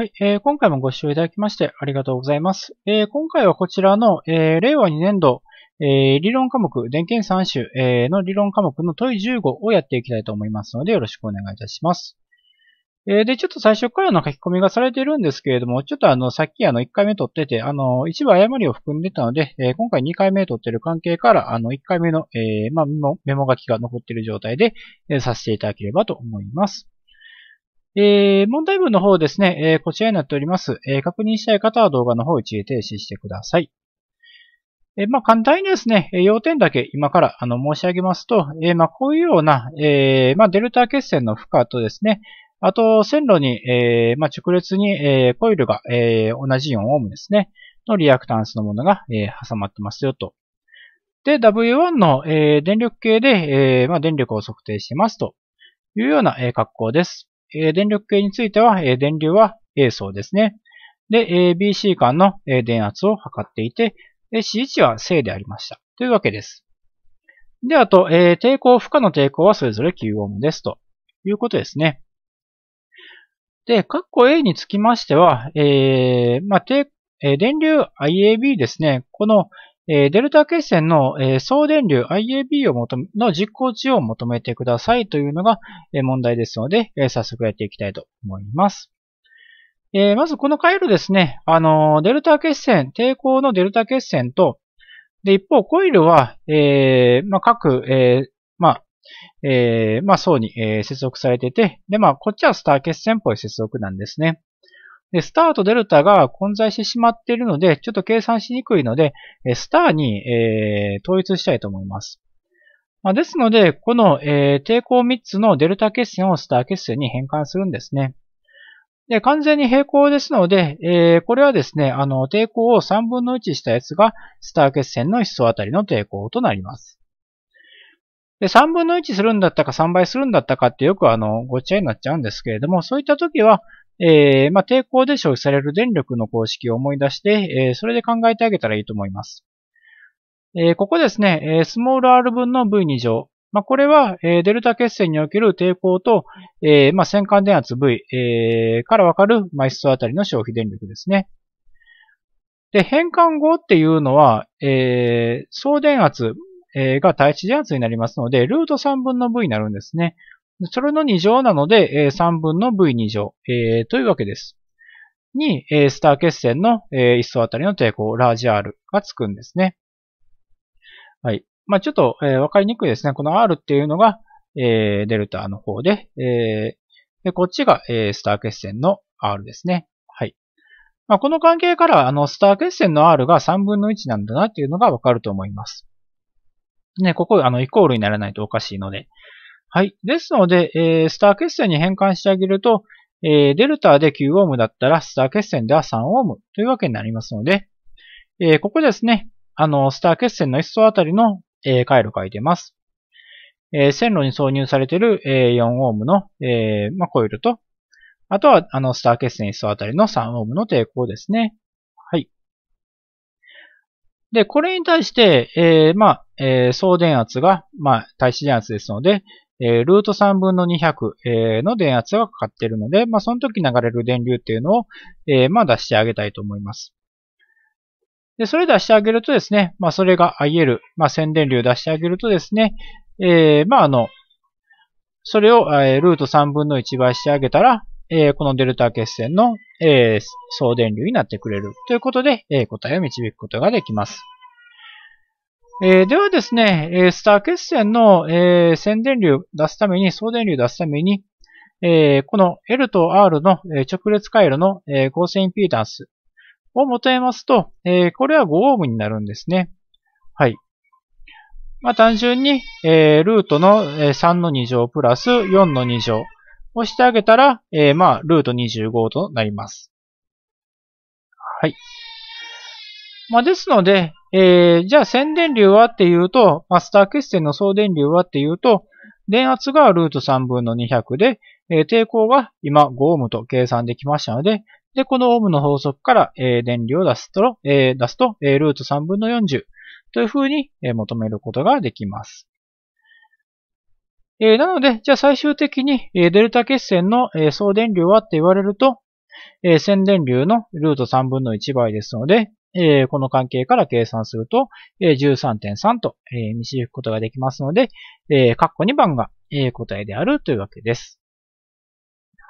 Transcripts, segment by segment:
はい、えー、今回もご視聴いただきましてありがとうございます。えー、今回はこちらの、えー、令和2年度、えー、理論科目、電検3種、えー、の理論科目の問い15をやっていきたいと思いますので、よろしくお願いいたします。えー、で、ちょっと最初からの書き込みがされているんですけれども、ちょっとあの、さっきあの、1回目撮ってて、あの、一部誤りを含んでたので、えー、今回2回目撮ってる関係から、あの、1回目の、えー、まあ、メモ書きが残っている状態で、えー、させていただければと思います。えー、問題文の方ですね、えー、こちらになっております。えー、確認したい方は動画の方一時停止してください。えまあ、簡単にですね、要点だけ今からあの申し上げますと、えまあ、こういうような、えまあ、デルタ血栓の負荷とですね、あと線路に、えまあ、直列に、えコイルが、え同じ4オームですね、のリアクタンスのものが、え挟まってますよと。で、W1 の、え電力計で、えまあ、電力を測定してますというような、え格好です。電力計については、電流は A 層ですね。で、a BC 間の、電圧を測っていて、C 値は正でありました。というわけです。で、あと、抵抗、負荷の抵抗はそれぞれ9オームです。ということですね。で、括弧 A につきましては、えー、まあ、電流 IAB ですね。この、デルタ決戦の送電流 IAB を求め、の実行値を求めてくださいというのが問題ですので、早速やっていきたいと思います。えー、まずこの回路ですね、あのー、デルタ決戦、抵抗のデルタ決戦と、で、一方、コイルは、えー、まあ、各、えー、まあ、えー、まあ、層に、えー、接続されてて、で、まあ、こっちはスター決戦っぽい接続なんですね。で、スターとデルタが混在してしまっているので、ちょっと計算しにくいので、スターに、えー、統一したいと思います。まあ、ですので、この、えー、抵抗3つのデルタ決線をスター決線に変換するんですね。で、完全に平行ですので、えー、これはですね、あの、抵抗を3分の1したやつが、スター決線の1層あたりの抵抗となります。で、3分の1するんだったか3倍するんだったかってよくあの、ごっちゃになっちゃうんですけれども、そういった時は、えー、まあ、抵抗で消費される電力の公式を思い出して、えー、それで考えてあげたらいいと思います。えー、ここですね、えスモール r 分の V2 乗。まあ、これは、えデルタ決線における抵抗と、えまあ、戦間電圧 V、えからわかる枚数あたりの消費電力ですね。で、変換後っていうのは、え総電圧、えが対地電圧になりますので、ルート3分の V になるんですね。それの2乗なので、えー、3分の V2 乗、えー、というわけです。に、えー、スター決線の、えー、1層あたりの抵抗、ラージ R がつくんですね。はい。まあ、ちょっと、えー、わかりにくいですね。この R っていうのが、えー、デルタの方で、えー、でこっちが、えー、スター決線の R ですね。はい。まあ、この関係から、あの、スター決線の R が3分の1なんだなっていうのがわかると思います。ね、ここ、あの、イコールにならないとおかしいので、はい。ですので、えー、スター決線に変換してあげると、えー、デルタで9オームだったら、スター決線では3オームというわけになりますので、えー、ここですね、あの、スター決線の一層あたりの、えー、回路書いてます。えー、線路に挿入されている、えー、4オームの、えー、まあ、コイルと、あとは、あの、スター決線一層あたりの3オームの抵抗ですね。はい。で、これに対して、えー、まあ、えー、送電圧が、まあ、対子電圧ですので、えー、ルート3分の200、えー、の電圧がかかっているので、まあ、その時流れる電流っていうのを、えー、まあ、出してあげたいと思います。で、それ出してあげるとですね、まあ、それが IL、まあ、宣電流出してあげるとですね、えー、まあ、あの、それを、えー、ルート3分の1倍してあげたら、えー、このデルタ決線の、えー、送電流になってくれるということで、えー、答えを導くことができます。えー、ではですね、えー、スター決戦の、えー、宣伝流出すために、送電流出すために、えー、この L と R の、えー、直列回路の、えー、合成インピーダンスを求めますと、えー、これは5オームになるんですね。はい。まあ、単純に、えー、ルートの3の2乗プラス4の2乗をしてあげたら、えー、まあ、ルート25となります。はい。まあ、ですので、えー、じゃあ宣電流はっていうと、マスター決線の送電流はっていうと、電圧がルート3分の200で、えー、抵抗が今5オームと計算できましたので、で、このオームの法則から、えー、電流を出すと、えー、出すと、えー、ルート3分の40というふうに、えー、求めることができます。えー、なので、じゃあ最終的に、えー、デルタ決線の、えー、送電流はって言われると、えー、線電流のルート3分の1倍ですので、えこの関係から計算すると、え13.3と、え導くことができますので、えー、括弧2番が、え答えであるというわけです。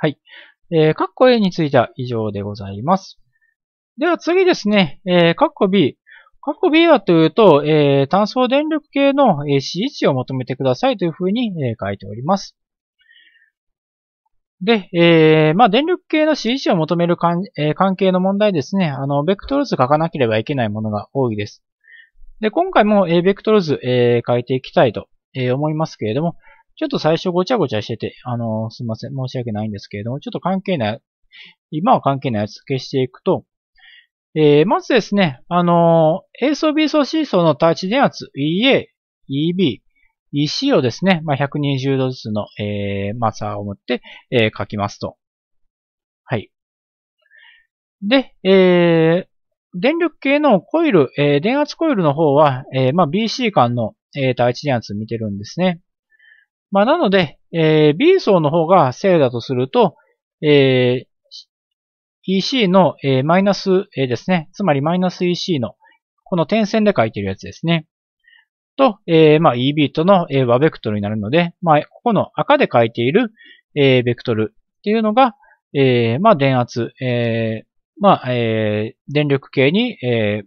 はい。えー、括弧 A については以上でございます。では次ですね、えー、括弧 B。括弧 B はというと、えー、単層電力系の C1 を求めてくださいというふうに、え書いております。で、えー、まあ、電力系の CG を求めるえー、関係の問題ですね。あの、ベクトル図書かなければいけないものが多いです。で、今回も、えー、ベクトル図、えー、書いていきたいと、えー、思いますけれども、ちょっと最初ごちゃごちゃしてて、あのー、すいません、申し訳ないんですけれども、ちょっと関係ない、今は関係ないやつ消していくと、えー、まずですね、あのー、A 層 B 層 C 層の対地電圧 EA、EB、石をですね、まあ、120度ずつの、えー、マサを持って、えー、書きますと。はい。で、えー、電力系のコイル、えー、電圧コイルの方は、えー、まあ、BC 間の、えー、第一電圧見てるんですね。まあ、なので、えー、B 層の方が正だとすると、えー、EC の、えー、マイナス、えですね。つまりマイナス EC の、この点線で書いてるやつですね。と、えー、まあ、EB との、え和ベクトルになるので、まあ、ここの赤で書いている、えー、ベクトルっていうのが、えー、まあ、電圧、えー、まあ、えー、電力系に、えー、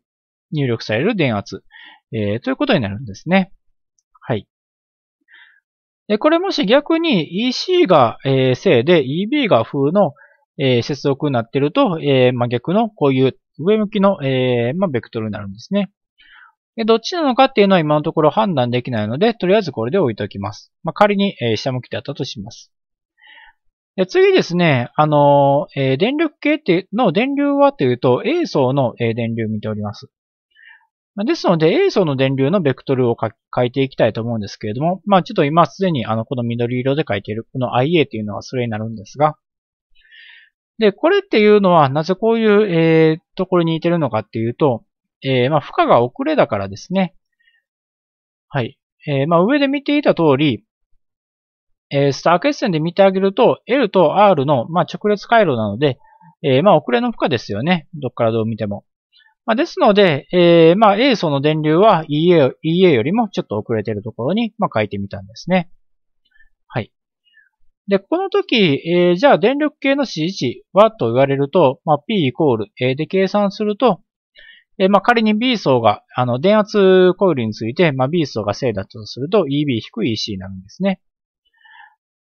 入力される電圧、えー、ということになるんですね。はい。で、これもし逆に EC が、えー、正で EB が風の、えー、接続になっていると、えーまあ、逆のこういう上向きの、えーまあ、ベクトルになるんですね。どっちなのかっていうのは今のところ判断できないので、とりあえずこれで置いておきます。まあ、仮に、えー、下向きだったとします。で次ですね、あのー、えー、電力系っての電流はというと、A 層の、え電流を見ております。ですので、A 層の電流のベクトルを書いていきたいと思うんですけれども、まあ、ちょっと今すでにあの、この緑色で書いている、この IA というのはそれになるんですが、で、これっていうのは、なぜこういう、えー、ところに似てるのかっていうと、えー、まあ、負荷が遅れだからですね。はい。えー、まあ、上で見ていた通り、えー、スター決戦で見てあげると、L と R の、まあ、直列回路なので、えー、まあ、遅れの負荷ですよね。どっからどう見ても。まあ、ですので、えー、まあ、A 層の電流は EA, EA よりもちょっと遅れているところに、まあ、書いてみたんですね。はい。で、この時、えー、じゃあ電力系の示値はと言われると、まあ、P イコール A で計算すると、えまあ、仮に B 層が、あの、電圧コイルについて、まあ、B 層が正だとすると EB-EC になるんですね。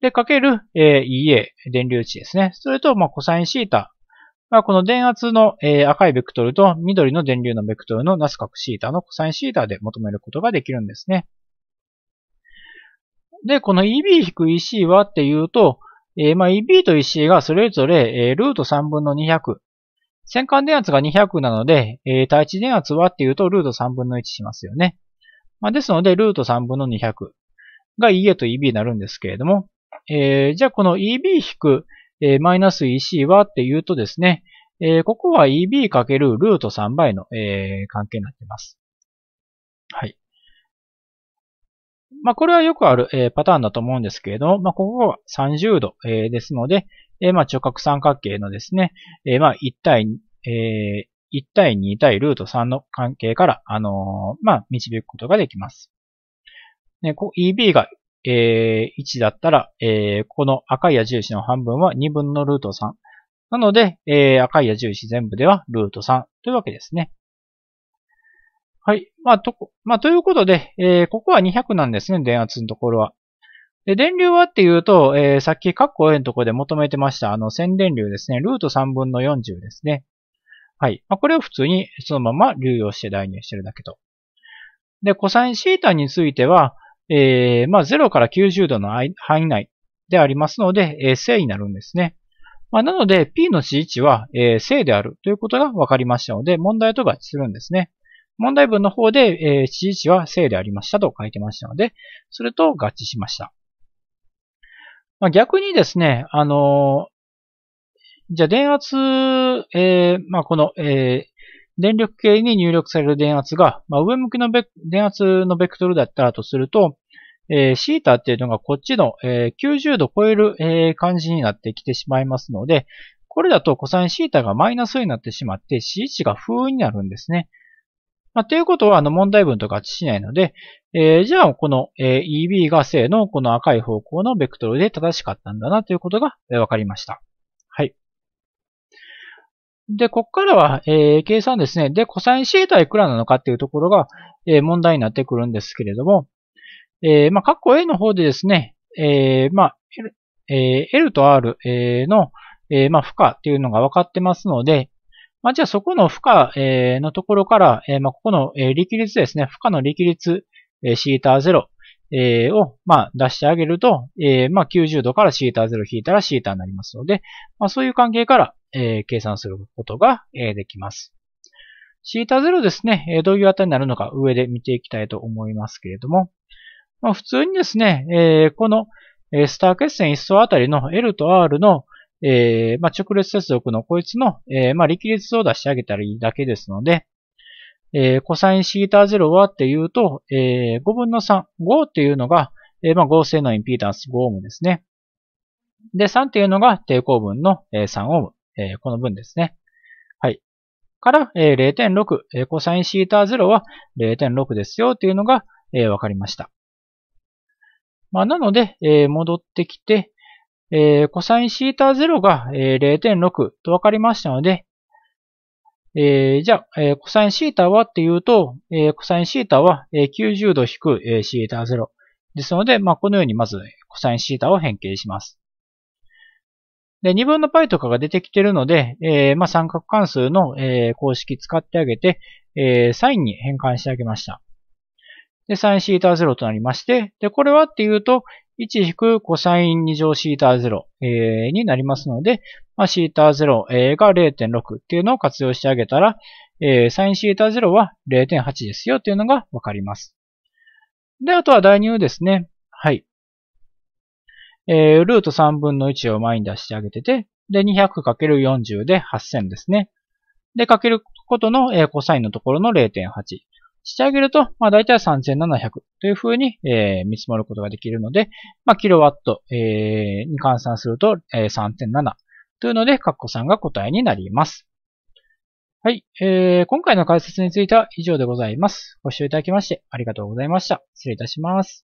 で、かける、え EA、電流値ですね。それと、まあ、コサインシータ。まあ、この電圧の、え赤いベクトルと緑の電流のベクトルのナス角シータのコサインシータで求めることができるんですね。で、この EB-EC はっていうと、えまあ、EB と EC がそれぞれ、えルート3分の200、先間電圧が200なので、えー、対地電圧はっていうと、ルート3分の1しますよね。まあ、ですので、ルート3分の200が EA と EB になるんですけれども、えー、じゃあこの EB 引く、えー、マイナス EC はっていうとですね、えー、ここは EB かけるルート3倍の、えー、関係になっています。はい。まあ、これはよくある、えー、パターンだと思うんですけれども、まあ、ここは30度、えー、ですので、えー、まあ、直角三角形のですね、えー、まあ、1対えー、1対2対ルート3の関係から、あのー、まあ、導くことができます。ね、こう EB が、えー、1だったら、えー、この赤い矢印の半分は2分のルート3。なので、えー、赤い矢印全部ではルート3というわけですね。はい。まあ、と、まあ、ということで、えー、ここは200なんですね、電圧のところは。で、電流はっていうと、えー、さっき括弧 A のところで求めてました、あの、宣電流ですね、ルート3分の40ですね。はい。まあ、これを普通にそのまま流用して代入してるだけと。で、コサインシータについては、えー、まあ、0から90度の範囲内でありますので、えー、正になるんですね。まあ、なので、P の C 値は、えー、正であるということが分かりましたので、問題と合致するんですね。問題文の方で、えー、値は正でありましたと書いてましたので、それと合致しました。まあ、逆にですね、あのじゃあ電圧、えー、まあ、この、えー、電力系に入力される電圧が、まあ、上向きの電圧のベクトルだったらとすると、えー、シータっていうのがこっちの、えー、90度超える、えー、感じになってきてしまいますので、これだとコサインシータがマイナスになってしまって、c 値が印になるんですね。まあ、ということは、あの問題文と合致しないので、えー、じゃあ、この、えー、EB が正のこの赤い方向のベクトルで正しかったんだなということが、えかりました。で、ここからは、えー、計算ですね。で、コサインシータいくらなのかっていうところが、えー、問題になってくるんですけれども、えー、まあ、ッコ A の方でですね、えー、まあ、L, えー、L と R の、えー、まあ、負荷っていうのが分かってますので、まあ、じゃあそこの負荷、えー、のところから、えー、まあ、ここの、えー、力率ですね、負荷の力率、えー、シータ0、えー、を、まあ、出してあげると、えー、まあ、90度からシータ0引いたらシータになりますので、まあ、そういう関係から、えー、計算することが、えー、できます。シータ0ですね、えー、どういう値になるのか上で見ていきたいと思いますけれども、まあ、普通にですね、えー、この、えー、スター決線1層あたりの L と R の、えーまあ、直列接続のこいつの、えーまあ、力列を出してあげたらいいだけですので、えー、コサインシータ0はっていうと、えー、5分の3、5っていうのが、えーまあ、合成のインピーダンス5オームですね。で、3っていうのが抵抗分の3オーム。えー、この分ですね。はい。から、えー、0.6、コサインシーター0は0.6ですよというのが、えー、わかりました。まあ、なので、えー、戻ってきて、えー、コサインシータ0が、えー、0.6とわかりましたので、えー、じゃあ、えー、コサインシータはっていうと、えー、コサインシータは、えー、90度引く、えー、シータ0ですので、まあ、このようにまず、コサインシータを変形します。で、2分の π とかが出てきてるので、えー、まあ、三角関数の、えー、公式使ってあげて、えー、サインに変換してあげました。で、サインシータ0となりまして、で、これはっていうと、1- コサイン2乗シータ0、えー、になりますので、まあ、シータ0、えー、が0.6っていうのを活用してあげたら、えー、サインシータ0は0.8ですよっていうのがわかります。で、あとは代入ですね。はい。えー、ルート3分の1を前に出してあげてて、で、200×40 で8000ですね。で、かけることの、えー、コサインのところの0.8。してあげると、まあ、だいたい3700という風に、えー、見積もることができるので、まあ、キロワット、えー、に換算すると、えー、3.7というので、カッコさんが答えになります。はい、えー、今回の解説については以上でございます。ご視聴いただきましてありがとうございました。失礼いたします。